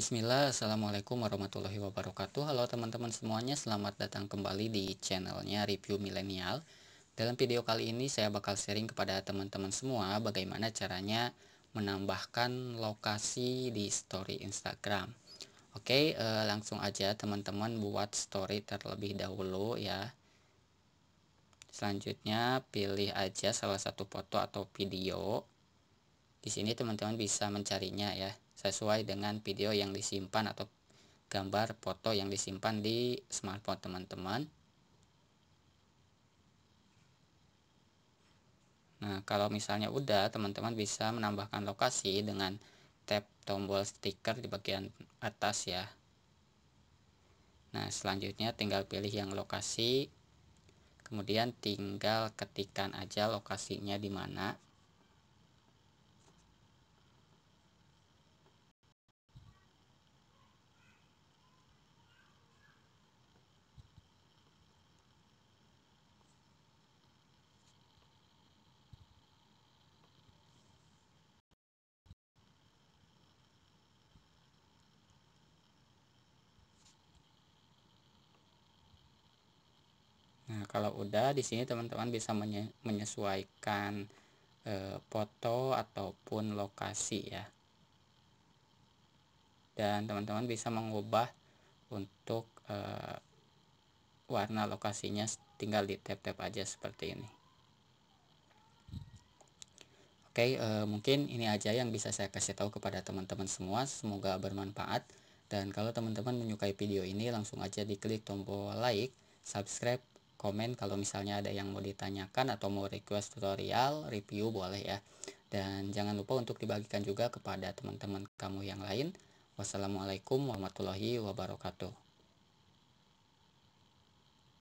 Bismillah, Assalamualaikum warahmatullahi wabarakatuh Halo teman-teman semuanya, selamat datang kembali di channelnya Review Milenial Dalam video kali ini saya bakal sharing kepada teman-teman semua Bagaimana caranya menambahkan lokasi di story Instagram Oke, eh, langsung aja teman-teman buat story terlebih dahulu ya Selanjutnya pilih aja salah satu foto atau video di sini teman-teman bisa mencarinya ya, sesuai dengan video yang disimpan atau gambar foto yang disimpan di smartphone teman-teman. Nah, kalau misalnya udah, teman-teman bisa menambahkan lokasi dengan tab tombol stiker di bagian atas ya. Nah, selanjutnya tinggal pilih yang lokasi, kemudian tinggal ketikan aja lokasinya di mana. kalau udah di sini teman-teman bisa menyesuaikan eh, foto ataupun lokasi ya dan teman-teman bisa mengubah untuk eh, warna lokasinya tinggal di tap-tap aja seperti ini oke eh, mungkin ini aja yang bisa saya kasih tahu kepada teman-teman semua semoga bermanfaat dan kalau teman-teman menyukai video ini langsung aja diklik tombol like subscribe komen kalau misalnya ada yang mau ditanyakan atau mau request tutorial, review boleh ya. Dan jangan lupa untuk dibagikan juga kepada teman-teman kamu yang lain. Wassalamualaikum warahmatullahi wabarakatuh.